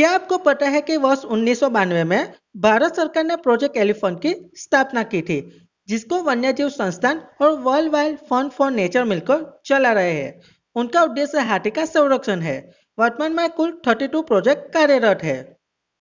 क्या आपको पता है कि वर्ष उन्नीस में भारत सरकार ने प्रोजेक्ट एलिफेंट की स्थापना की थी जिसको वन्यजीव संस्थान और World Wild Fund for Nature मिलकर चला रहे हैं उनका उद्देश्य हाथी का संरक्षण है वर्तमान में कुल 32 प्रोजेक्ट कार्यरत है